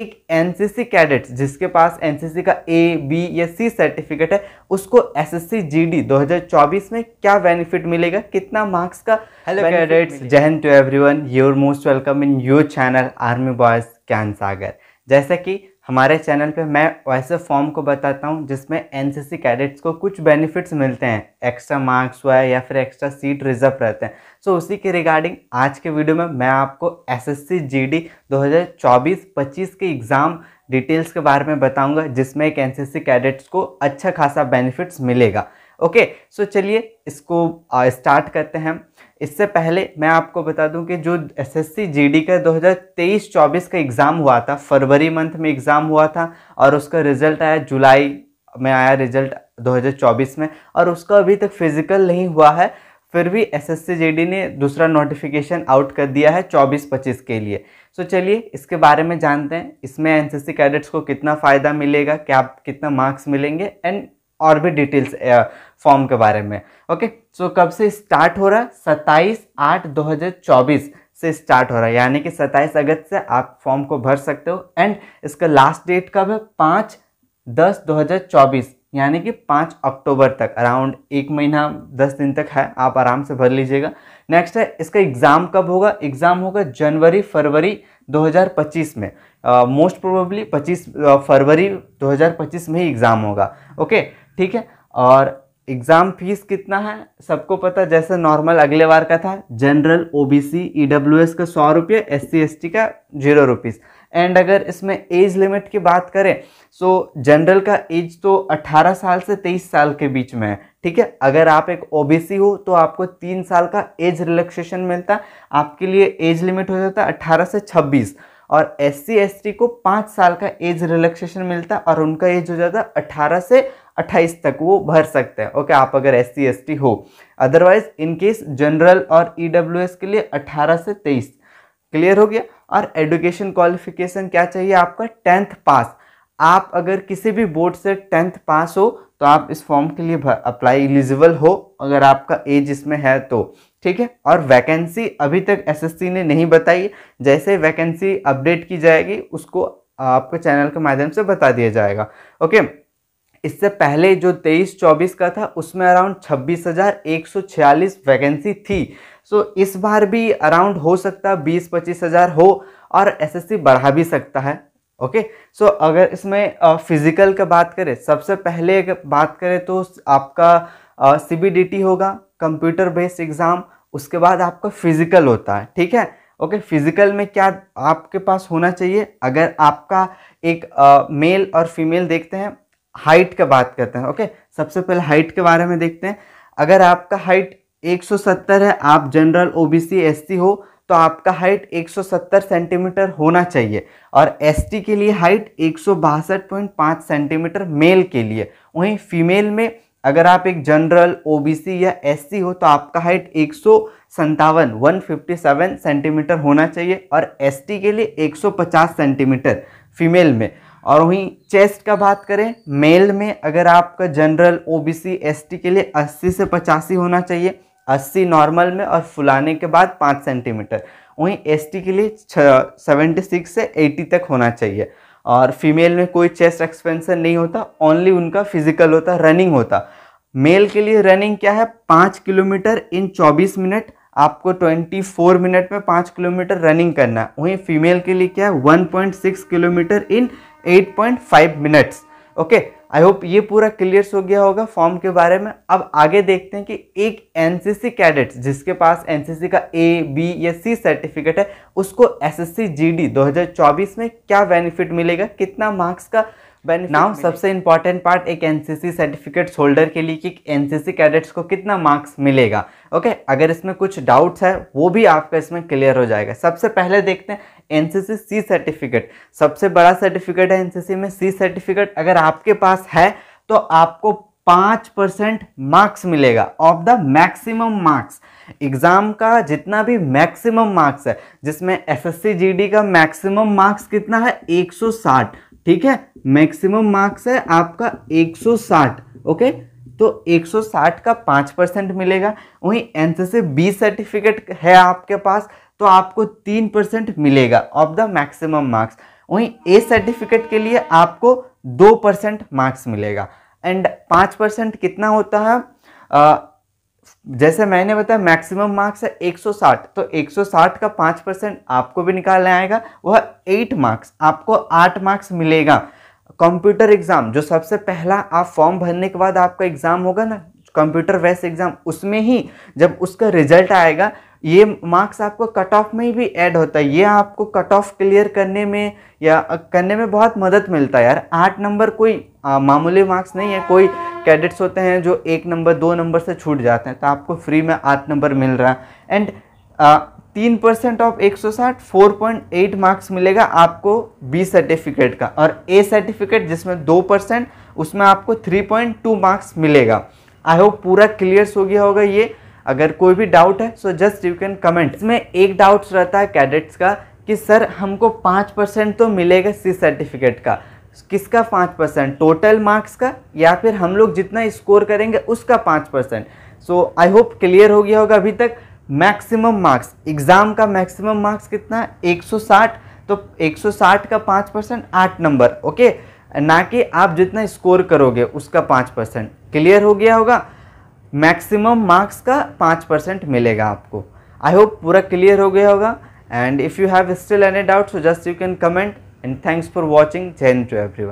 एक NCC cadet जिसके पास NCC का ए बी या सी सर्टिफिकेट है उसको एसएससी जीडी 2024 में क्या बेनिफिट मिलेगा कितना मार्क्स का हेलो कैडेट्स जय हिंद to everyone your most welcome in your channel army boys कैन सागर जैसा कि हमारे चैनल पे मैं वैसे फॉर्म को बताता हूँ जिसमें एनसीसी कैडेट्स को कुछ बेनिफिट्स मिलते हैं एक्स्ट्रा मार्क्स हुआ है या फिर एक्स्ट्रा सीट रिजर्व रहते हैं सो उसी के रिगार्डिंग आज के वीडियो में मैं आपको एसएससी जीडी 2024-25 के एग्ज़ाम डिटेल्स के बारे में बताऊंगा जिसमें एक एन कैडेट्स को अच्छा खासा बेनिफिट्स मिलेगा ओके सो चलिए इसको स्टार्ट करते हैं इससे पहले मैं आपको बता दूं कि जो एसएससी जीडी का 2023-24 का एग्ज़ाम हुआ था फरवरी मंथ में एग्ज़ाम हुआ था और उसका रिज़ल्ट आया जुलाई में आया रिज़ल्ट 2024 में और उसका अभी तक फिज़िकल नहीं हुआ है फिर भी एसएससी डी ने दूसरा नोटिफिकेशन आउट कर दिया है 24-25 के लिए सो चलिए इसके बारे में जानते हैं इसमें सी कैडेट्स को कितना फ़ायदा मिलेगा क्या कितना मार्क्स मिलेंगे एंड और भी डिटेल्स फॉर्म के बारे में ओके सो कब से स्टार्ट हो रहा है सत्ताईस आठ दो हज़ार चौबीस से स्टार्ट हो रहा है यानी कि 27 अगस्त से आप फॉर्म को भर सकते हो एंड इसका लास्ट डेट कब है पाँच दस 2024 यानी कि 5 अक्टूबर तक अराउंड एक महीना 10 दिन तक है आप आराम से भर लीजिएगा नेक्स्ट है इसका एग्ज़ाम कब होगा एग्ज़ाम होगा जनवरी फरवरी 2025 में मोस्ट प्रोबेबली 25 फरवरी 2025 में ही एग्ज़ाम होगा ओके okay? ठीक है और एग्ज़ाम फीस कितना है सबको पता जैसे नॉर्मल अगले बार का था जनरल ओबीसी ईडब्ल्यूएस का सौ रुपये एस सी का जीरो रुपीज़ एंड अगर इसमें एज लिमिट की बात करें सो जनरल का एज तो 18 साल से 23 साल के बीच में है ठीक है अगर आप एक ओबीसी हो तो आपको तीन साल का एज रिलैक्सेशन मिलता है आपके लिए एज लिमिट हो जाता है अट्ठारह से छब्बीस और एस सी को पाँच साल का एज रिलैक्सेशन मिलता है और उनका एज हो जाता है अठारह से अट्ठाईस तक वो भर सकते हैं ओके आप अगर एस सी हो अदरवाइज इनकेस जनरल और ई e के लिए अट्ठारह से तेईस क्लियर हो गया और एडुकेशन क्वालिफिकेशन क्या चाहिए आपका टेंथ पास आप अगर किसी भी बोर्ड से टेंथ पास हो तो आप इस फॉर्म के लिए अप्लाई एलिजिबल हो अगर आपका एज इसमें है तो ठीक है और वैकेंसी अभी तक एसएससी ने नहीं बताई जैसे वैकेंसी अपडेट की जाएगी उसको आपके चैनल के माध्यम से बता दिया जाएगा ओके इससे पहले जो 23-24 का था उसमें अराउंड 26,146 वैकेंसी थी सो इस बार भी अराउंड हो सकता है बीस पच्चीस हज़ार हो और एसएससी बढ़ा भी सकता है ओके okay? सो so, अगर इसमें फिज़िकल का बात करें सबसे पहले बात करें तो आपका सी बी डी टी होगा कंप्यूटर बेस्ड एग्ज़ाम उसके बाद आपका फिज़िकल होता है ठीक है ओके okay, फिज़िकल में क्या आपके पास होना चाहिए अगर आपका एक आ, मेल और फीमेल देखते हैं हाइट का बात करते हैं ओके okay? सबसे पहले हाइट के बारे में देखते हैं अगर आपका हाइट 170 है आप जनरल ओबीसी एसटी हो तो आपका हाइट 170 सेंटीमीटर होना चाहिए और एसटी के लिए हाइट एक सेंटीमीटर मेल के लिए वहीं फीमेल में अगर आप एक जनरल ओबीसी या एससी हो तो आपका हाइट एक सौ संतावन वन फिफ्टी सेवन सेंटीमीटर होना चाहिए और एसटी के लिए एक सौ पचास सेंटीमीटर फीमेल में और वहीं चेस्ट का बात करें मेल में अगर आपका जनरल ओबीसी एसटी के लिए अस्सी से पचासी होना चाहिए अस्सी नॉर्मल में और फुलाने के बाद पाँच सेंटीमीटर वहीं एसटी के लिए सेवेंटी सिक्स से एटी तक होना चाहिए और फीमेल में कोई चेस्ट एक्सपेंसन नहीं होता ओनली उनका फिजिकल होता रनिंग होता मेल के लिए रनिंग क्या है पाँच किलोमीटर इन चौबीस मिनट आपको ट्वेंटी फोर मिनट में पाँच किलोमीटर रनिंग करना है वहीं फीमेल के लिए क्या है one point six kilometre in eight point five minutes okay I hope ये पूरा क्लियर हो गया होगा फॉर्म के बारे में अब आगे देखते हैं कि एक एनसीसी कैडेट जिसके पास एनसीसी का ए बी या सी सर्टिफिकेट है उसको एसएससी जीडी 2024 में क्या बेनिफिट मिलेगा कितना मार्क्स का नाउ सबसे इंपॉर्टेंट पार्ट एक एनसीसी सर्टिफिकेट्स होल्डर के लिए कि एनसीसी कैडेट्स को कितना मार्क्स मिलेगा ओके okay? अगर इसमें कुछ डाउट्स है वो भी आपका इसमें क्लियर हो जाएगा सबसे पहले देखते हैं एनसीसी सी सर्टिफिकेट सबसे बड़ा सर्टिफिकेट है एनसीसी में सी सर्टिफिकेट अगर आपके पास है तो आपको पाँच परसेंट मार्क्स मिलेगा of the maximum marks exam का जितना भी मैक्सिमम मार्क्स है जिसमें एसएससी जीडी का मैक्सिमम मार्क्स कितना है 160 ठीक है मैक्सिमम मार्क्स है आपका 160 ओके तो 160 का पांच परसेंट मिलेगा वहीं एन सी बी सर्टिफिकेट है आपके पास तो आपको तीन परसेंट मिलेगा ऑफ द मैक्सिमम मार्क्स वहीं ए सर्टिफिकेट के लिए आपको दो परसेंट मार्क्स मिलेगा एंड पांच परसेंट कितना होता है जैसे मैंने बताया मैक्सिमम मार्क्स है 160 तो 160 का पाँच परसेंट आपको भी निकालना आएगा वह एट मार्क्स आपको आठ मार्क्स मिलेगा कंप्यूटर एग्ज़ाम जो सबसे पहला आप फॉर्म भरने के बाद आपका एग्ज़ाम होगा ना कंप्यूटर वेस्ट एग्ज़ाम उसमें ही जब उसका रिजल्ट आएगा ये मार्क्स आपको कट ऑफ में ही भी ऐड होता है ये आपको कट ऑफ क्लियर करने में या करने में बहुत मदद मिलता है यार आठ नंबर कोई आ, मामूली मार्क्स नहीं है कोई कैडेट्स होते हैं जो एक नंबर दो नंबर से छूट जाते हैं तो आपको फ्री में आठ नंबर मिल रहा है एंड तीन परसेंट ऑफ एक सौ साठ फोर पॉइंट एट मार्क्स मिलेगा आपको बी सर्टिफिकेट का और ए सर्टिफिकेट जिसमें दो परसेंट उसमें आपको थ्री पॉइंट टू मार्क्स मिलेगा आई होप पूरा क्लियर हो गया होगा ये अगर कोई भी डाउट है so just you can comment इसमें एक डाउट्स रहता है कैडेट्स का कि सर हमको पाँच परसेंट तो मिलेगा सी सर्टिफिकेट का किसका पाँच परसेंट टोटल मार्क्स का या फिर हम लोग जितना स्कोर करेंगे उसका पाँच percent so I hope clear हो गया होगा अभी तक मैक्सिमम मार्क्स एग्ज़ाम का मैक्सिमम मार्क्स कितना है 160 तो 160 का पाँच परसेंट आठ नंबर ओके ना कि आप जितना स्कोर करोगे उसका पाँच परसेंट क्लियर हो गया होगा मैक्सिमम मार्क्स का पाँच परसेंट मिलेगा आपको आई होप पूरा क्लियर हो गया होगा and if you have still any doubt so just you can comment and thanks for watching. Jai to everyone.